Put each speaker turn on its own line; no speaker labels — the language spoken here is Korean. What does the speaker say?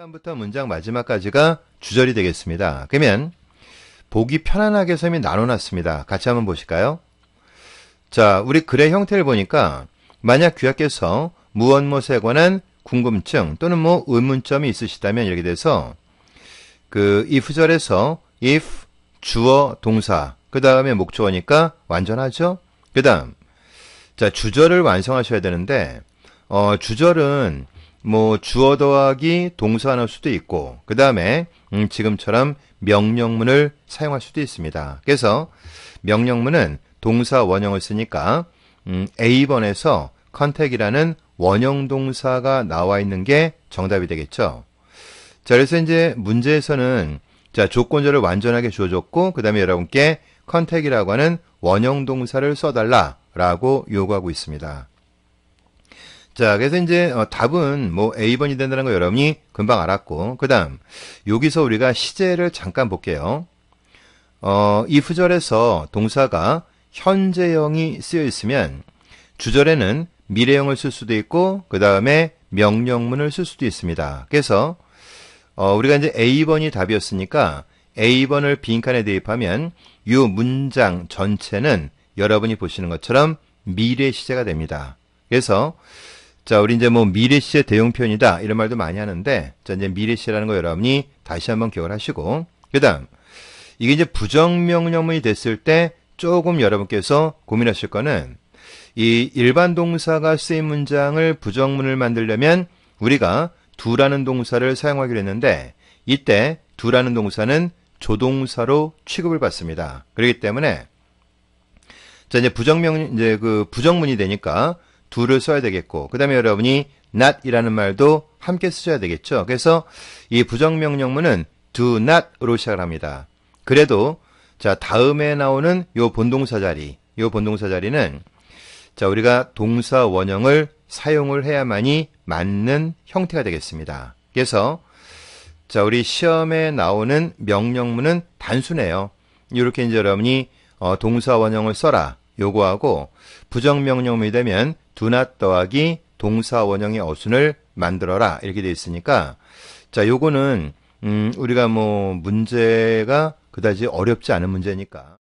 다음부터 문장 마지막까지가 주절이 되겠습니다. 그러면 보기 편안하게 셈이 나눠놨습니다. 같이 한번 보실까요? 자, 우리 글의 형태를 보니까 만약 귀하께서 무언못에 관한 궁금증 또는 뭐 의문점이 있으시다면 이렇게 돼서 그 if 절에서 if 주어 동사 그 다음에 목적어니까 완전하죠. 그 다음 자 주절을 완성하셔야 되는데 어, 주절은 뭐 주어 더하기 동사 할 수도 있고 그 다음에 음, 지금처럼 명령문을 사용할 수도 있습니다. 그래서 명령문은 동사 원형을 쓰니까 음, A번에서 컨택이라는 원형 동사가 나와 있는 게 정답이 되겠죠. 자, 그래서 이제 문제에서는 자, 조건절을 완전하게 주어줬고 그 다음에 여러분께 컨택이라고 하는 원형 동사를 써달라라고 요구하고 있습니다. 자, 그래서 이제 어, 답은 뭐 A번이 된다는 거 여러분이 금방 알았고, 그 다음, 여기서 우리가 시제를 잠깐 볼게요. 어, 이 후절에서 동사가 현재형이 쓰여 있으면 주절에는 미래형을 쓸 수도 있고, 그 다음에 명령문을 쓸 수도 있습니다. 그래서 어, 우리가 이제 A번이 답이었으니까 A번을 빈칸에 대입하면 이 문장 전체는 여러분이 보시는 것처럼 미래 시제가 됩니다. 그래서 자, 우리 이제 뭐 미래시의 대용 표현이다. 이런 말도 많이 하는데, 자, 이제 미래시라는 거 여러분이 다시 한번 기억을 하시고, 그 다음, 이게 이제 부정명령문이 됐을 때 조금 여러분께서 고민하실 거는, 이 일반 동사가 쓰인 문장을 부정문을 만들려면 우리가 두라는 동사를 사용하기로 했는데, 이때 두라는 동사는 조동사로 취급을 받습니다. 그렇기 때문에, 자, 이제 부정명, 이제 그 부정문이 되니까, do를 써야 되겠고 그 다음에 여러분이 not이라는 말도 함께 쓰셔야 되겠죠. 그래서 이 부정명령문은 do not으로 시작을 합니다. 그래도 자 다음에 나오는 요 본동사 자리 요 본동사 자리는 자 우리가 동사 원형을 사용을 해야만이 맞는 형태가 되겠습니다. 그래서 자 우리 시험에 나오는 명령문은 단순해요. 이렇게 이제 여러분이 어, 동사 원형을 써라 요구하고 부정명령이 되면 do not 더하기 동사 원형의 어순을 만들어라 이렇게 되어 있으니까 자 요거는 음, 우리가 뭐 문제가 그다지 어렵지 않은 문제니까